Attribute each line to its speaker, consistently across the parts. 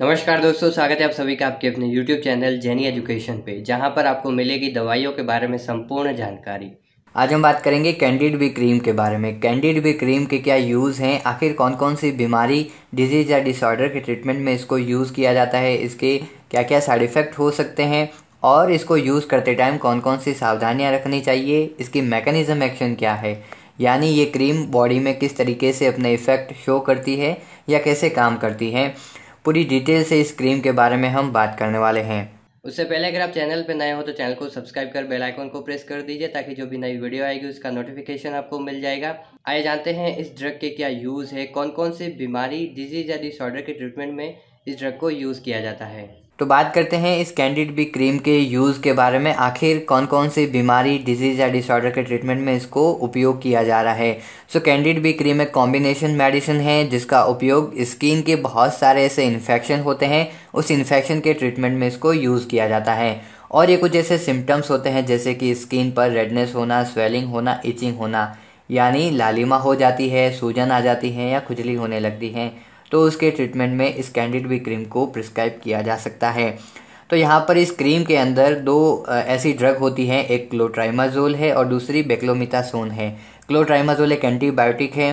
Speaker 1: नमस्कार दोस्तों स्वागत है आप सभी का आपके अपने यूट्यूब चैनल जैनी एजुकेशन पे जहाँ पर आपको मिलेगी दवाइयों के बारे में संपूर्ण जानकारी आज हम बात करेंगे कैंडिड बी क्रीम के बारे में कैंडिड बी क्रीम के क्या यूज़ हैं आखिर कौन कौन सी बीमारी डिजीज़ या डिसऑर्डर के ट्रीटमेंट में इसको यूज़ किया जाता है इसके क्या क्या साइड इफ़ेक्ट हो सकते हैं और इसको यूज़ करते टाइम कौन कौन सी सावधानियाँ रखनी चाहिए इसकी मैकेनिज़्म एक्शन क्या है यानी ये क्रीम बॉडी में किस तरीके से अपने इफ़ेक्ट शो करती है या कैसे काम करती है पूरी डिटेल से इस क्रीम के बारे में हम बात करने वाले हैं उससे पहले अगर आप चैनल पर नए हो तो चैनल को सब्सक्राइब कर बेल आइकन को प्रेस कर दीजिए ताकि जो भी नई वीडियो आएगी उसका नोटिफिकेशन आपको मिल जाएगा आइए जानते हैं इस ड्रग के क्या यूज़ है कौन कौन से बीमारी डिजीज या डिसऑर्डर के ट्रीटमेंट में इस ड्रग को यूज़ किया जाता है तो बात करते हैं इस कैंडिड बी क्रीम के यूज़ के बारे में आखिर कौन कौन सी बीमारी डिजीज़ या डिसऑर्डर के ट्रीटमेंट में इसको उपयोग किया जा रहा है सो कैंडिड बी क्रीम एक कॉम्बिनेशन मेडिसिन है जिसका उपयोग स्किन के बहुत सारे ऐसे इन्फेक्शन होते हैं उस इन्फेक्शन के ट्रीटमेंट में इसको यूज़ किया जाता है और ये कुछ ऐसे सिम्टम्स होते हैं जैसे कि स्किन पर रेडनेस होना स्वेलिंग होना इचिंग होना यानी लालिमा हो जाती है सूजन आ जाती है या खुजली होने लगती है तो उसके ट्रीटमेंट में इस कैंडिड बी क्रीम को प्रिस्क्राइब किया जा सकता है तो यहाँ पर इस क्रीम के अंदर दो ऐसी ड्रग होती हैं एक क्लोट्राइमाजोल है और दूसरी बेक्लोमिथासोन है क्लोट्राइमाजोल एक एंटीबायोटिक है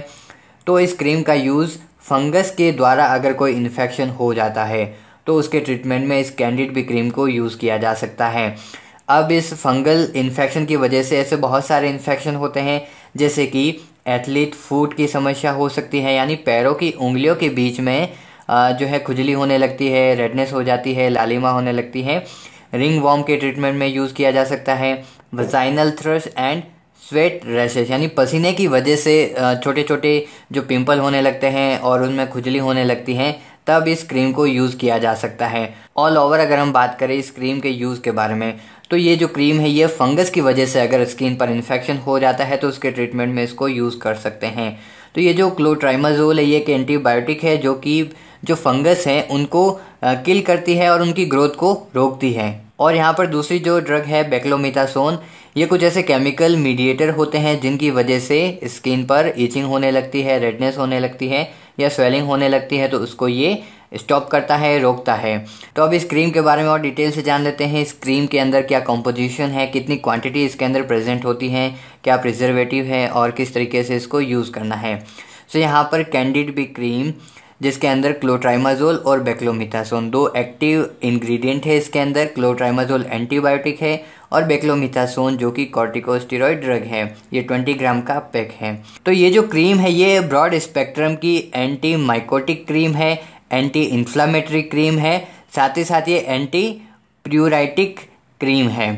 Speaker 1: तो इस क्रीम का यूज़ फंगस के द्वारा अगर कोई इन्फेक्शन हो जाता है तो उसके ट्रीटमेंट में इस कैंडिड बी क्रीम को यूज़ किया जा सकता है अब इस फंगल इन्फेक्शन की वजह से ऐसे बहुत सारे इन्फेक्शन होते हैं जैसे कि एथलीट फूट की समस्या हो सकती है यानी पैरों की उंगलियों के बीच में जो है खुजली होने लगती है रेडनेस हो जाती है लालिमा होने लगती है रिंग वॉम के ट्रीटमेंट में यूज़ किया जा सकता है vaginal thrush and sweat rashes यानी पसीने की वजह से छोटे छोटे जो पिंपल होने लगते हैं और उनमें खुजली होने लगती हैं तब इस क्रीम को यूज़ किया जा सकता है ऑल ओवर अगर हम बात करें इस क्रीम के यूज़ के बारे में तो ये जो क्रीम है ये फंगस की वजह से अगर स्किन पर इन्फेक्शन हो जाता है तो उसके ट्रीटमेंट में इसको यूज़ कर सकते हैं तो ये जो क्लोट्राइमाजोल है ये एक एंटीबायोटिक है जो कि जो फंगस हैं उनको किल करती है और उनकी ग्रोथ को रोकती है और यहाँ पर दूसरी जो ड्रग है बेक्लोमिथासोन ये कुछ ऐसे केमिकल मीडिएटर होते हैं जिनकी वजह से स्किन पर ईचिंग होने लगती है रेडनेस होने लगती है या स्वेलिंग होने लगती है तो उसको ये स्टॉप करता है रोकता है तो अब इस क्रीम के बारे में और डिटेल से जान लेते हैं इस क्रीम के अंदर क्या कंपोजिशन है कितनी क्वांटिटी इसके अंदर प्रेजेंट होती है क्या प्रिजर्वेटिव है और किस तरीके से इसको यूज़ करना है सो so, यहाँ पर कैंडिड बी क्रीम जिसके अंदर क्लोट्राइमाजोल और बेक्लोमिथासोन दो एक्टिव इंग्रेडिएंट है इसके अंदर क्लोट्राइमाजोल एंटीबायोटिक है और बेक्लोमिथासोन जो कि कॉर्टिकोस्टीरोड ड्रग है ये 20 ग्राम का पैक है तो ये जो क्रीम है ये ब्रॉड स्पेक्ट्रम की एंटी माइकोटिक क्रीम है एंटी इन्फ्लामेटरी क्रीम है साथ ही साथ ये एंटी प्यूराइटिक क्रीम है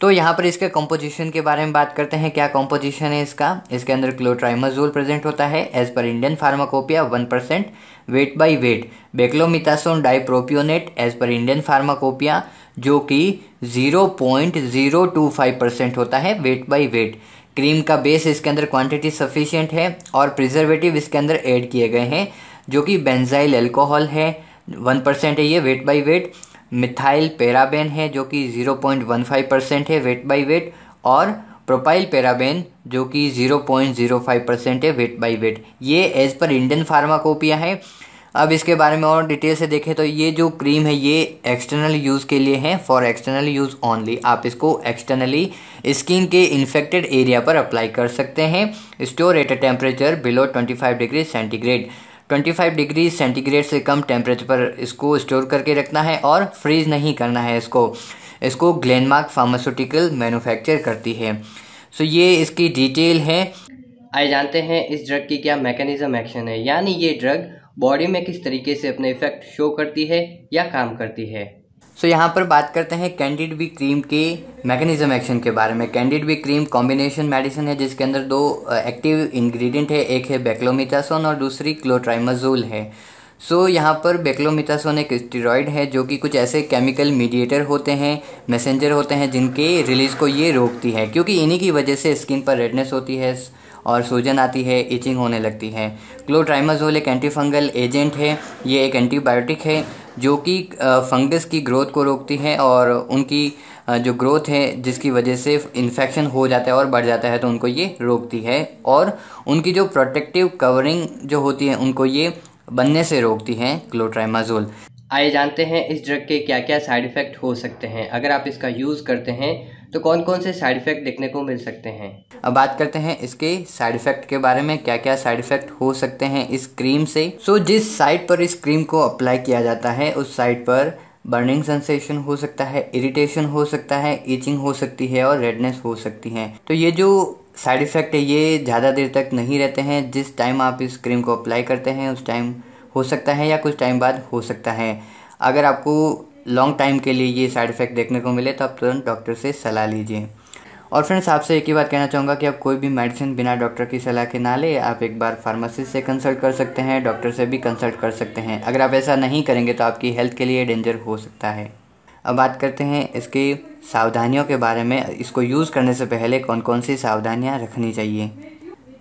Speaker 1: तो यहाँ पर इसके कंपोजिशन के बारे में बात करते हैं क्या कंपोजिशन है इसका इसके अंदर क्लोट्राइमाजोल प्रेजेंट होता है as per Indian pharmacopoeia one percent weight by weight beclomethasone dipropionate as per Indian pharmacopoeia जो कि zero point zero two five percent होता है वेट बाई वेट क्रीम का बेस इसके अंदर क्वांटिटी सफिशियंट है और प्रिजर्वेटिव इसके अंदर एड किए गए हैं जो कि बेंजाइल एल्कोहल है वन परसेंट है ये weight by weight methyl paraben है जो कि zero point one five percent है वेट बाई वेट और प्रोपाइल पेराबेन जो कि zero point zero five percent है वेट बाई वेट ये एज पर इंडियन फार्माकोपिया है अब इसके बारे में और डिटेल से देखें तो ये जो क्रीम है ये एक्सटर्नल यूज़ के लिए है फॉर एक्सटर्नल यूज़ ओनली आप इसको एक्सटर्नली स्किन के इन्फेक्टेड एरिया पर अप्लाई कर सकते हैं store at a temperature below 25 degree centigrade 25 degree centigrade से कम टेम्परेचर पर इसको स्टोर करके रखना है और फ्रीज नहीं करना है इसको इसको ग्लेनमार्क फार्मास्यूटिकल मैन्युफैक्चर करती है सो ये इसकी डिटेल है आइए जानते हैं इस ड्रग की क्या मैकेनिज्म एक्शन है यानी ये ड्रग बॉडी में किस तरीके से अपने इफ़ेक्ट शो करती है या काम करती है सो so, यहाँ पर बात करते हैं कैंडिड बी क्रीम के मैकेनिज्म एक्शन के बारे में Candid B cream combination medicine है जिसके अंदर दो एक्टिव इंग्रेडिएंट है एक है बेक्लोमिथासोन और दूसरी क्लोट्राइमाजोल है सो so, यहाँ पर बेक्लोमिथासोन एक स्टीरॉयड है जो कि कुछ ऐसे केमिकल मीडिएटर होते हैं मैसेंजर होते हैं जिनके रिलीज़ को ये रोकती है क्योंकि इन्हीं की वजह से स्किन पर रेडनेस होती है और सूजन आती है इचिंग होने लगती है क्लोट्राइमाजोल एक एंटीफंगल एजेंट है ये एक एंटीबायोटिक है जो कि फंगस की ग्रोथ को रोकती है और उनकी जो ग्रोथ है जिसकी वजह से इन्फेक्शन हो जाता है और बढ़ जाता है तो उनको ये रोकती है और उनकी जो प्रोटेक्टिव कवरिंग जो होती है उनको ये बनने से रोकती है क्लोट्राइमाजोल आइए जानते हैं इस ड्रग के क्या क्या साइड इफ़ेक्ट हो सकते हैं अगर आप इसका यूज़ करते हैं तो कौन कौन से साइड इफ़ेक्ट देखने को मिल सकते हैं अब बात करते हैं इसके साइड इफ़ेक्ट के बारे में क्या क्या साइड इफ़ेक्ट हो सकते हैं इस क्रीम से सो so, जिस साइड पर इस क्रीम को अप्लाई किया जाता है उस साइड पर बर्निंग सेंसेशन हो सकता है इरिटेशन हो सकता है ईचिंग हो सकती है और रेडनेस हो सकती है तो ये जो साइड इफ़ेक्ट है ये ज़्यादा देर तक नहीं रहते हैं जिस टाइम आप इस क्रीम को अप्लाई करते हैं उस टाइम हो सकता है या कुछ टाइम बाद हो सकता है अगर आपको लॉन्ग टाइम के लिए ये साइड इफ़ेक्ट देखने को मिले तो आप तुरंत डॉक्टर से सलाह लीजिए और फ्रेंड्स आपसे एक ही बात कहना चाहूँगा कि आप कोई भी मेडिसिन बिना डॉक्टर की सलाह के ना ले आप एक बार फार्मासिस्ट से कंसल्ट कर सकते हैं डॉक्टर से भी कंसल्ट कर सकते हैं अगर आप ऐसा नहीं करेंगे तो आपकी हेल्थ के लिए डेंजर हो सकता है अब बात करते हैं इसकी सावधानियों के बारे में इसको यूज़ करने से पहले कौन कौन सी सावधानियाँ रखनी चाहिए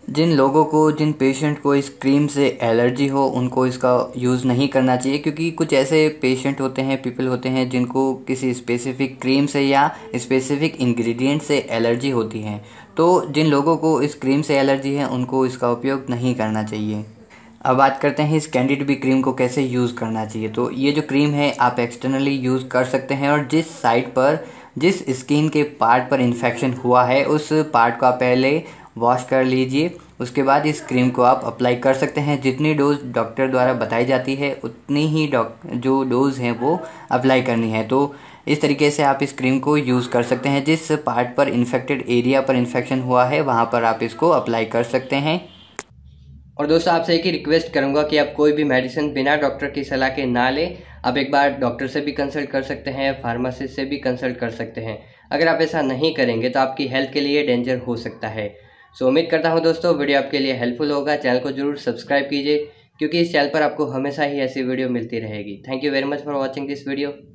Speaker 1: जिन लोगों को जिन पेशेंट को इस क्रीम से एलर्जी हो उनको इसका यूज़ नहीं करना चाहिए क्योंकि कुछ ऐसे पेशेंट होते हैं पीपल होते हैं जिनको किसी स्पेसिफिक क्रीम से या स्पेसिफिक इंग्रेडिएंट से एलर्जी होती है तो जिन लोगों को इस क्रीम से एलर्जी है उनको इसका उपयोग नहीं करना चाहिए अब बात करते हैं इस कैंडिड बी क्रीम को कैसे यूज़ करना चाहिए तो ये जो क्रीम है आप एक्सटर्नली यूज़ कर सकते हैं और जिस साइड पर जिस स्किन के पार्ट पर इन्फेक्शन हुआ है उस पार्ट का पहले वॉश कर लीजिए उसके बाद इस क्रीम को आप अप्लाई कर सकते हैं जितनी डोज डॉक्टर द्वारा बताई जाती है उतनी ही जो डोज हैं वो अप्लाई करनी है तो इस तरीके से आप इस क्रीम को यूज़ कर सकते हैं जिस पार्ट पर इन्फेक्टेड एरिया पर इन्फेक्शन हुआ है वहाँ पर आप इसको अप्लाई कर सकते हैं और दोस्तों आपसे एक ही रिक्वेस्ट करूँगा कि आप कोई भी मेडिसिन बिना डॉक्टर की सलाह के ना लें आप एक बार डॉक्टर से भी कंसल्ट कर सकते हैं फार्मासिस्ट से भी कंसल्ट कर सकते हैं अगर आप ऐसा नहीं करेंगे तो आपकी हेल्थ के लिए डेंजर हो सकता है सो उम्मीद करता हूँ दोस्तों वीडियो आपके लिए हेल्पफुल होगा चैनल को जरूर सब्सक्राइब कीजिए क्योंकि इस चैनल पर आपको हमेशा ही ऐसी वीडियो मिलती रहेगी thank you very much for watching this video